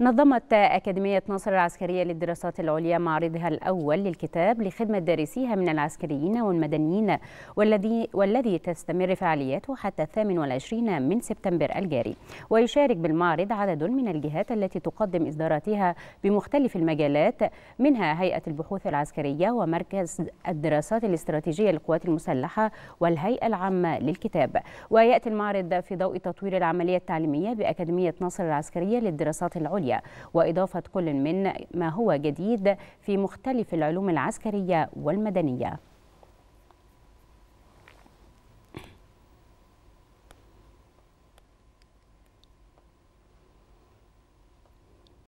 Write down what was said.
نظمت أكاديمية ناصر العسكرية للدراسات العليا معرضها الأول للكتاب لخدمة دارسيها من العسكريين والمدنيين والذي والذي تستمر فعالياته حتى 28 من سبتمبر الجاري ويشارك بالمعرض عدد من الجهات التي تقدم إصداراتها بمختلف المجالات منها هيئة البحوث العسكرية ومركز الدراسات الاستراتيجية للقوات المسلحة والهيئة العامة للكتاب ويأتي المعرض في ضوء تطوير العملية التعليمية بأكاديمية ناصر العسكرية للدراسات العليا العسكرية وإضافة كل من ما هو جديد في مختلف العلوم العسكرية والمدنية